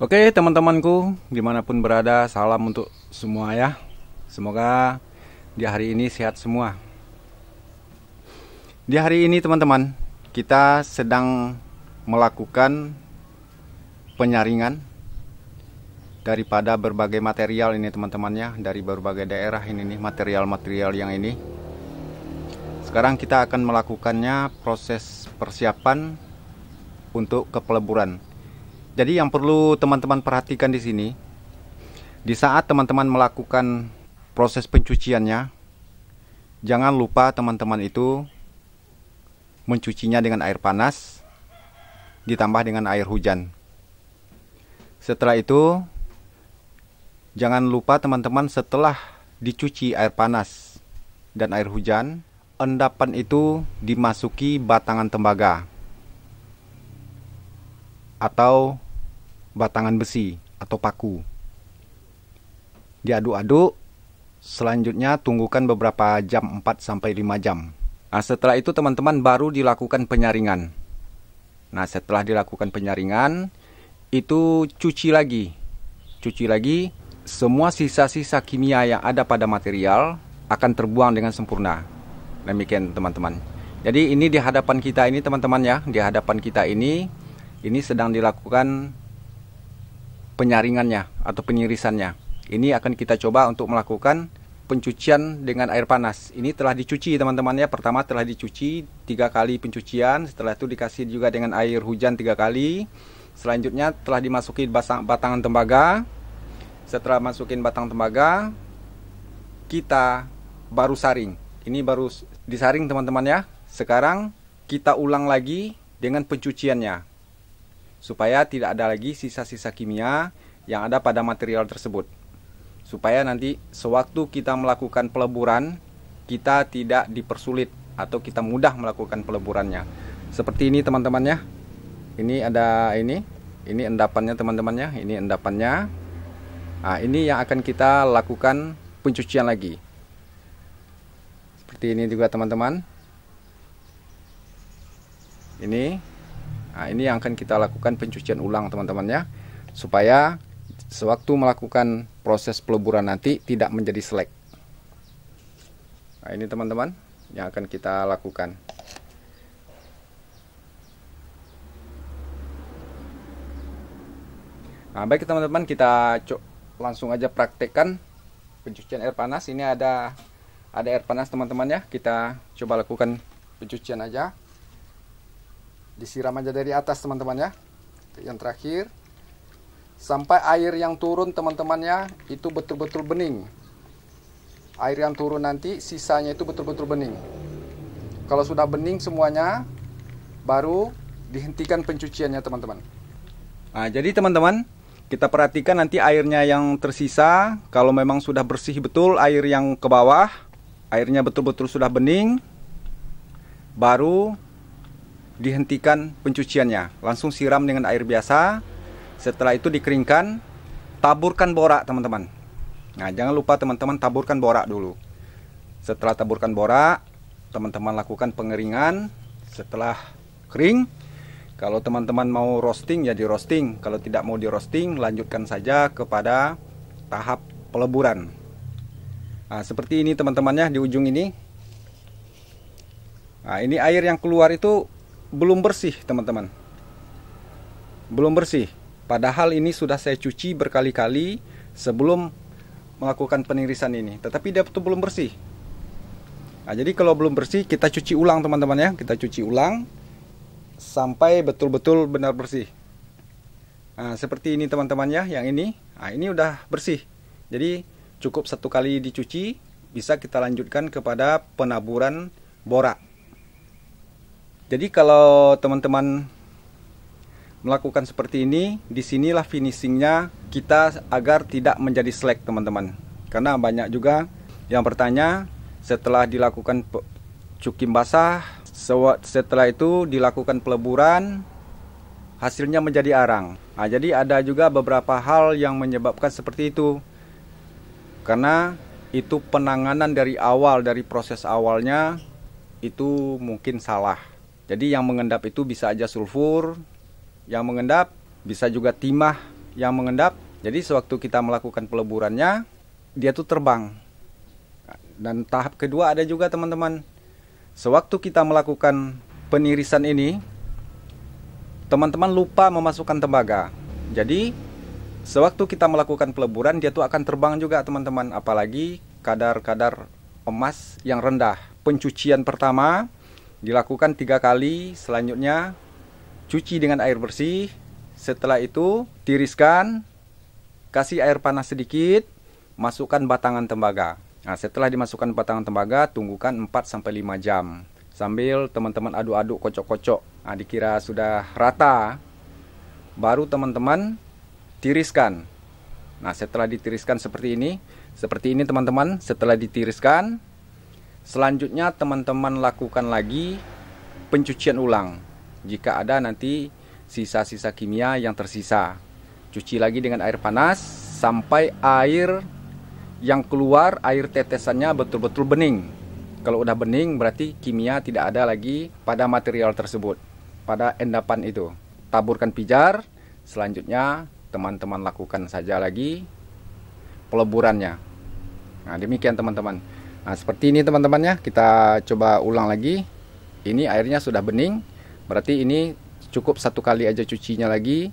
Oke teman-temanku dimanapun berada salam untuk semua ya Semoga di hari ini sehat semua Di hari ini teman-teman kita sedang melakukan penyaringan Daripada berbagai material ini teman-temannya Dari berbagai daerah ini nih material-material yang ini Sekarang kita akan melakukannya proses persiapan untuk kepeleburan jadi yang perlu teman-teman perhatikan di sini, di saat teman-teman melakukan proses pencuciannya, jangan lupa teman-teman itu mencucinya dengan air panas ditambah dengan air hujan. Setelah itu, jangan lupa teman-teman setelah dicuci air panas dan air hujan, endapan itu dimasuki batangan tembaga atau batangan besi atau paku. Diaduk-aduk, selanjutnya tunggukan beberapa jam 4 sampai 5 jam. Nah, setelah itu teman-teman baru dilakukan penyaringan. Nah, setelah dilakukan penyaringan, itu cuci lagi. Cuci lagi, semua sisa-sisa kimia yang ada pada material akan terbuang dengan sempurna. Demikian teman-teman. Jadi ini di hadapan kita ini teman-teman ya, di hadapan kita ini ini sedang dilakukan penyaringannya atau penyirisannya. Ini akan kita coba untuk melakukan pencucian dengan air panas. Ini telah dicuci teman-teman ya. Pertama telah dicuci tiga kali pencucian. Setelah itu dikasih juga dengan air hujan tiga kali. Selanjutnya telah dimasuki batang, batangan tembaga. Setelah masukin batang tembaga, kita baru saring. Ini baru disaring teman-teman ya. Sekarang kita ulang lagi dengan pencuciannya supaya tidak ada lagi sisa-sisa kimia yang ada pada material tersebut. Supaya nanti sewaktu kita melakukan peleburan, kita tidak dipersulit atau kita mudah melakukan peleburannya. Seperti ini teman-temannya. Ini ada ini, ini endapannya teman-temannya, ini endapannya. Nah, ini yang akan kita lakukan pencucian lagi. Seperti ini juga teman-teman. Ini Nah, ini yang akan kita lakukan pencucian ulang teman-temannya supaya sewaktu melakukan proses peleburan nanti tidak menjadi selek. Nah, ini teman-teman yang akan kita lakukan. Nah, baik teman-teman kita langsung aja praktekkan pencucian air panas. Ini ada ada air panas teman-teman ya. Kita coba lakukan pencucian aja disiram aja dari atas teman-teman ya yang terakhir sampai air yang turun teman-temannya itu betul-betul bening air yang turun nanti sisanya itu betul-betul bening kalau sudah bening semuanya baru dihentikan pencuciannya teman-teman nah jadi teman-teman kita perhatikan nanti airnya yang tersisa kalau memang sudah bersih betul air yang ke bawah airnya betul-betul sudah bening baru dihentikan pencuciannya. Langsung siram dengan air biasa. Setelah itu dikeringkan, taburkan borak teman-teman. Nah, jangan lupa teman-teman taburkan borak dulu. Setelah taburkan borak, teman-teman lakukan pengeringan. Setelah kering, kalau teman-teman mau roasting ya di roasting. Kalau tidak mau di roasting, lanjutkan saja kepada tahap peleburan. Nah, seperti ini teman-temannya di ujung ini. Nah, ini air yang keluar itu belum bersih, teman-teman. Belum bersih. Padahal ini sudah saya cuci berkali-kali sebelum melakukan penirisan ini, tetapi dia tuh belum bersih. Nah, jadi kalau belum bersih kita cuci ulang, teman-teman ya. Kita cuci ulang sampai betul-betul benar bersih. Nah, seperti ini teman-teman ya, yang ini. Nah, ini udah bersih. Jadi cukup satu kali dicuci, bisa kita lanjutkan kepada penaburan borak. Jadi kalau teman-teman melakukan seperti ini, disinilah finishingnya kita agar tidak menjadi slack teman-teman. Karena banyak juga yang bertanya setelah dilakukan cukim basah, setelah itu dilakukan peleburan, hasilnya menjadi arang. Nah, jadi ada juga beberapa hal yang menyebabkan seperti itu. Karena itu penanganan dari awal, dari proses awalnya itu mungkin salah. Jadi yang mengendap itu bisa aja sulfur, yang mengendap bisa juga timah yang mengendap. Jadi sewaktu kita melakukan peleburannya, dia tuh terbang. Dan tahap kedua ada juga teman-teman. Sewaktu kita melakukan penirisan ini, teman-teman lupa memasukkan tembaga. Jadi sewaktu kita melakukan peleburan dia tuh akan terbang juga teman-teman apalagi kadar-kadar emas yang rendah. Pencucian pertama dilakukan tiga kali selanjutnya cuci dengan air bersih setelah itu tiriskan kasih air panas sedikit masukkan batangan tembaga nah, setelah dimasukkan batangan tembaga tunggukan 4 sampai 5 jam sambil teman-teman aduk-aduk kocok-kocok nah, dikira sudah rata baru teman-teman tiriskan nah setelah ditiriskan seperti ini seperti ini teman-teman setelah ditiriskan Selanjutnya teman-teman lakukan lagi pencucian ulang jika ada nanti sisa-sisa kimia yang tersisa. Cuci lagi dengan air panas sampai air yang keluar air tetesannya betul-betul bening. Kalau udah bening berarti kimia tidak ada lagi pada material tersebut, pada endapan itu. Taburkan pijar, selanjutnya teman-teman lakukan saja lagi peleburannya. Nah, demikian teman-teman. Nah, seperti ini teman-temannya, kita coba ulang lagi. Ini airnya sudah bening, berarti ini cukup satu kali aja cucinya lagi.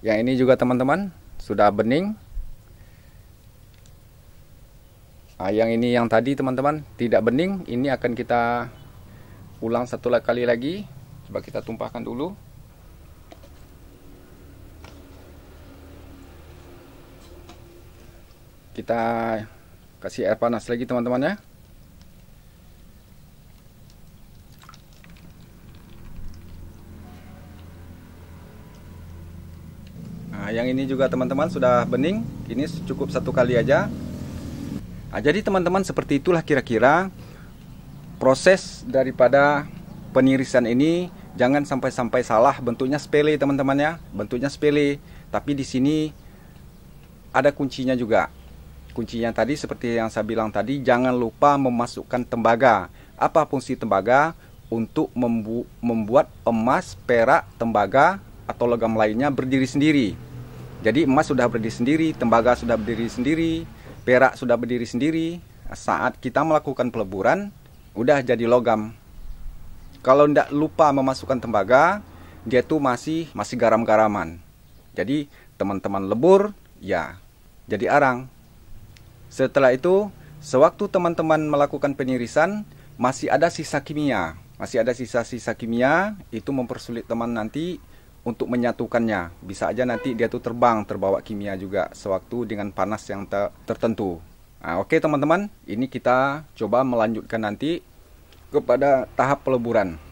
Yang ini juga teman-teman, sudah bening. Nah, yang ini yang tadi teman-teman, tidak bening, ini akan kita ulang satu kali lagi. Coba kita tumpahkan dulu. Kita kasih air panas lagi teman-teman ya nah yang ini juga teman-teman sudah bening ini cukup satu kali aja nah, jadi teman-teman seperti itulah kira-kira proses daripada penirisan ini jangan sampai-sampai salah bentuknya sepele teman-teman ya bentuknya sepele tapi di sini ada kuncinya juga kuncinya tadi seperti yang saya bilang tadi jangan lupa memasukkan tembaga apa fungsi tembaga untuk membu membuat emas perak tembaga atau logam lainnya berdiri sendiri jadi emas sudah berdiri sendiri tembaga sudah berdiri sendiri perak sudah berdiri sendiri saat kita melakukan peleburan udah jadi logam kalau tidak lupa memasukkan tembaga dia tuh masih masih garam-garaman jadi teman-teman lebur ya jadi arang setelah itu, sewaktu teman-teman melakukan penyirisan, masih ada sisa kimia. Masih ada sisa-sisa kimia, itu mempersulit teman nanti untuk menyatukannya. Bisa aja nanti dia tuh terbang terbawa kimia juga sewaktu dengan panas yang te tertentu. Nah, Oke okay, teman-teman, ini kita coba melanjutkan nanti kepada tahap peleburan.